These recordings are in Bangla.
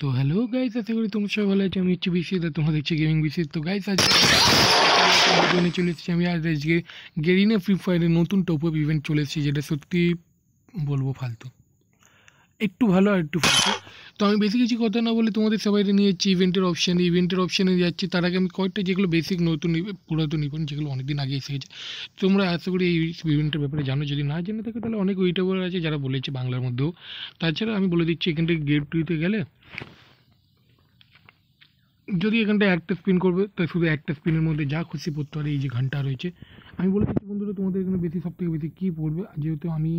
তো হ্যালো গাইজ আশা করি তোমার সবাই ভালো আছে আমি হচ্ছে বিশি তোমরা দেখছি গেমিং বিশি তো গাইজ আছে চলে এসেছি আমি আজ আজকে গেরিনা ফ্রি ফায়ারের নতুন টপ আপ ইভেন্ট চলে এসেছি যেটা সত্যি বলবো ফালতু একটু ভালো আর একটু ফালতু তো আমি বেশি কিছু কথা না বলে তোমাদের সবাইকে নিয়ে যাচ্ছি ইভেন্টের অপশানে ইভেন্টের অপশানে যাচ্ছি তার আগে আমি কয়েকটা যেগুলো বেসিক নতুন পুরাতন ইভেন্ট যেগুলো অনেকদিন আগে এসে গেছে তোমরা আশা করি এই ইভেন্টের ব্যাপারে জানো যদি না জেনে থাকো তাহলে অনেক ইউটিউবার আছে যারা বলেছে বাংলার মধ্যেও তাছাড়া আমি বলে দিচ্ছি এখান থেকে গেট টুইতে গেলে যদি এখানটায় একটা স্পিন করবে তো শুধু একটা স্পিনের মধ্যে যা খুশি পড়তে পারে এই যে ঘন্টা রয়েছে আমি বলে দিচ্ছি বন্ধুরা তোমাদের এখানে বেশি সব থেকে বেশি কী পড়বে যেহেতু আমি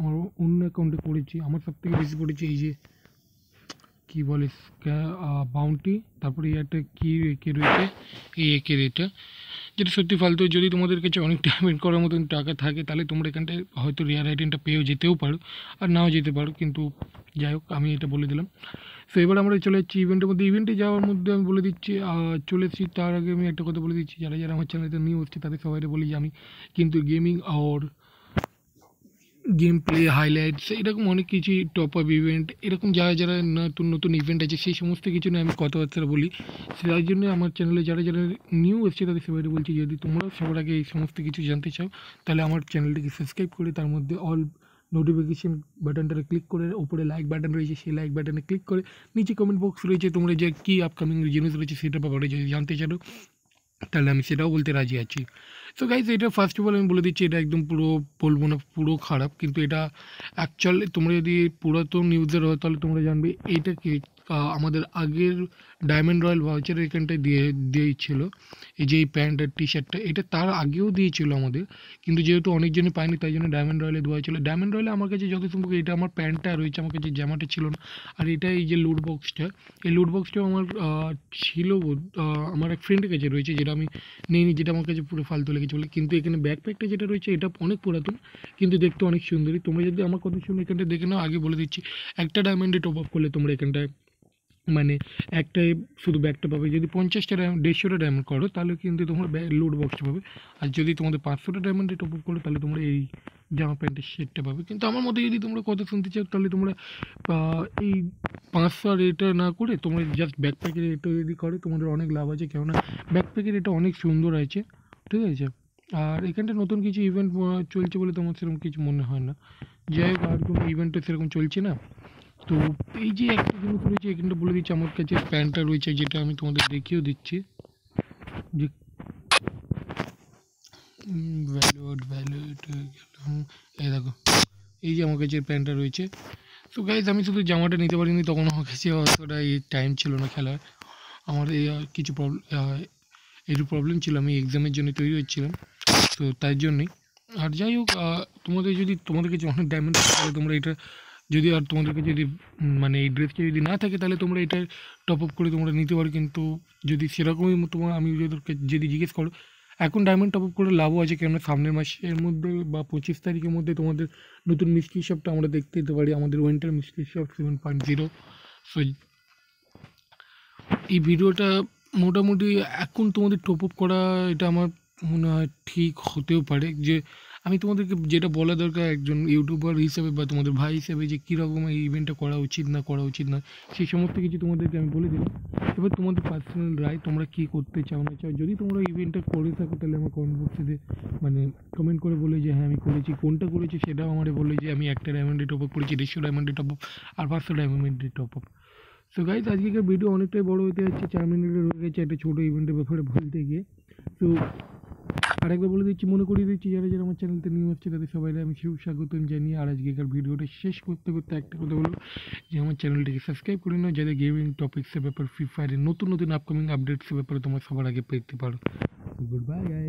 আমার অন্য অ্যাকাউন্টে পড়েছি আমার সব থেকে বেশি পড়েছে এই যে কি বলে বাউন্টি তারপরে একটা কি একে রয়েছে এই একে এটা যেটা সত্যি ফালতু যদি তোমাদের কাছে অনেক পেমেন্ট করার মতন টাকা থাকে তাহলে তোমরা এখানটায় হয়তো রেয়ার আইটেমটা পেয়েও যেতেও পারো আর নাও যেতে পারো কিন্তু যাই হোক আমি এটা বলে দিলাম সো এবার আমরা চলে যাচ্ছি ইভেন্টের মধ্যে ইভেন্টে যাওয়ার মধ্যে আমি বলে দিচ্ছি চলে এসেছি তার আগে আমি একটা কথা বলে দিচ্ছি যারা যারা আমার চ্যানেলতে নিউ হচ্ছে তাদের সবাইকে বলি যে আমি কিন্তু gaming our game play highlights এরকম অনেক কিছুই টপ আপ ইভেন্ট এরকম যারা যারা নতুন নতুন ইভেন্ট আছে সেই সমস্ত কিছু নিয়ে আমি কথাবার্তা বলি সেই জন্য আমার চ্যানেলে যারা যারা নিউ এসছে তাদের সবাই বলছি যদি তোমরা সবার আগে এই সমস্ত কিছু জানতে চাও তাহলে আমার চ্যানেলটিকে সাবস্ক্রাইব করে তার মধ্যে অল নোটিফিকেশন বাটনটা ক্লিক করে ওপরে লাইক বাটন রয়েছে সেই লাইক বাটনে ক্লিক করে নিচে কমেন্ট বক্স রয়েছে তোমরা যে কী আপকামিং জিনিস রয়েছে সেটা ব্যাপারে যদি জানতে চাও তাহলে আমি সেটাও বলতে রাজি আছি তো গাইজ এটা ফার্স্ট অফ অল আমি বলে দিচ্ছি এটা একদম পুরো বলবো না পুরো খারাপ কিন্তু এটা অ্যাকচুয়ালি তোমরা যদি পুরাতন নিউজের হয় তাহলে তোমরা জানবে এইটা কি আমাদের আগের ডায়মন্ড রয়্যাল ভাউচার এখানটায় দিয়ে দিয়েছিল এই যে এই প্যান্ট আর টি শার্টটা এটা তার আগেও দিয়েছিল আমাদের কিন্তু যেহেতু অনেকজনই পায়নি তাই জন্য ডায়মন্ড রয়্যালে দেওয়া হয়েছিল ডায়মন্ড রয়্যালে আমার কাছে যত সম্ভব এটা আমার প্যান্টটা রয়েছে আমার কাছে জামাটা ছিল না আর এটা এই যে লুট বক্সটা এই লুট বক্সটাও আমার ছিল আমার এক ফ্রেন্ডের কাছে রয়েছে যেটা আমি নিইনি যেটা আমার কাছে পুরো ফালতু লেগেছে বলে কিন্তু এখানে ব্যাকপ্যাকটা যেটা রয়েছে এটা অনেক পুরাতন কিন্তু দেখতে অনেক সুন্দরী তোমরা যদি আমার কথা শুনে এখানটা দেখে নাও আগে বলে দিচ্ছি একটা ডায়মন্ডে টপ আপ করলে তোমরা এখানটায় মানে একটাই শুধু ব্যাগটা পাবে যদি পঞ্চাশটা ডায়মন্ড দেড়শোটা ডায়মন্ড করো তাহলে কিন্তু তোমরা লোড বক্সটা পাবে আর যদি তোমাদের পাঁচশোটা ডায়মন্ডে টপ করো তাহলে তোমরা এই জামা প্যান্টের সেটটা পাবে কিন্তু আমার মতে যদি তোমরা কথা শুনতে চাও তাহলে তোমরা এই পাঁচশো আর এটা না করে তোমরা জাস্ট ব্যাকপ্যাকের এটা যদি করো তোমাদের অনেক লাভ আছে কেননা ব্যাকপ্যাকের এটা অনেক সুন্দর আছে ঠিক আছে আর এখানটা নতুন কিছু ইভেন্ট চলছে বলে তোমার সেরকম কিছু মনে হয় না যাই হোক আর কোনো ইভেন্টটা সেরকম চলছে না তো এই যে একটা জিনিস রয়েছে এখানটা বলে দিচ্ছি আমার কাছে প্যান্টটা রয়েছে যেটা আমি তোমাদের দেখিয়েও দিচ্ছি যে ভ্যালুড ভ্যালুড এই দেখো এই যে আমার কাছে প্যান্টটা রয়েছে তো গাইজ আমি শুধু জামাটা নিতে পারিনি তখন আমার কাছে অতটা এই টাইম ছিল না খেলার আমার এই কিছু প্রবলেম একটু প্রবলেম ছিল আমি এক্সামের জন্য তৈরি হচ্ছিলাম তো তাই জন্যই আর যাই হোক তোমাদের যদি তোমাদের কিছু অনেক ডায়মন্ড তোমরা এটা যদি আর তোমাদেরকে যদি মানে এই ড্রেসটা যদি না থাকে তাহলে তোমরা এটা টপ আপ করে তোমরা নিতে পারো কিন্তু যদি সেরকমই তোমার আমি যাদেরকে যদি জিজ্ঞেস করো এখন ডায়মন্ড টপ আপ করে লাভও আছে কেননা সামনের মাসের মধ্যে বা পঁচিশ তারিখের মধ্যে তোমাদের নতুন মিস্ট্রি শপটা আমরা দেখতে দিতে পারি আমাদের winter mystery shop seven point zero so এই ভিডিওটা মোটামুটি এখন তোমাদের টপ আপ করা এটা আমার মনে হয় ঠিক হতেও পারে যে আমি তোমাদেরকে যেটা বলা দরকার একজন ইউটিউবার হিসেবে বা তোমাদের ভাই হিসেবে যে কীরকম এই ইভেন্টটা করা উচিত না করা উচিত না সেই সমস্ত কিছু তোমাদেরকে আমি বলে দিলাম এবার তোমাদের পার্সোনাল রায় তোমরা কী করতে চাও না চাও যদি তোমরা ইভেন্টটা করে থাকো তাহলে আমার কমেন্ট বক্সে মানে কমেন্ট করে বলে যে হ্যাঁ আমি করেছি কোনটা করেছি সেটাও আমার বলে যে আমি একটা ডায়মন্ডে টপ আপ করেছি দেড়শো ডায়মন্ডে টপ আপ আর পাঁচশো ডায়মন্ডে টপ আপ সো গাইজ আজকে ভিডিও অনেকটাই বড় হতে যাচ্ছে চার মিনিটের হয়ে গেছে একটা ছোটো ইভেন্টের ব্যাপারে বলতে গিয়ে তো আরেকবার বলে দিচ্ছি মনে করিয়ে দিচ্ছি যারা যারা আমার চ্যানেলতে নিউ হচ্ছে তাদের সবাইকে আমি সুস্বাগত জানিয়ে আর আজকেকার ভিডিওটা শেষ করতে করতে একটা কথা বলো যে আমার চ্যানেলটিকে সাবস্ক্রাইব করে নাও যাদের গেমিং টপিক্সের ব্যাপার ফ্রি ফায়ারের নতুন নতুন আপকামিং আপডেটসের ব্যাপারে তোমার সবার আগে পেতে পারো গুড বাই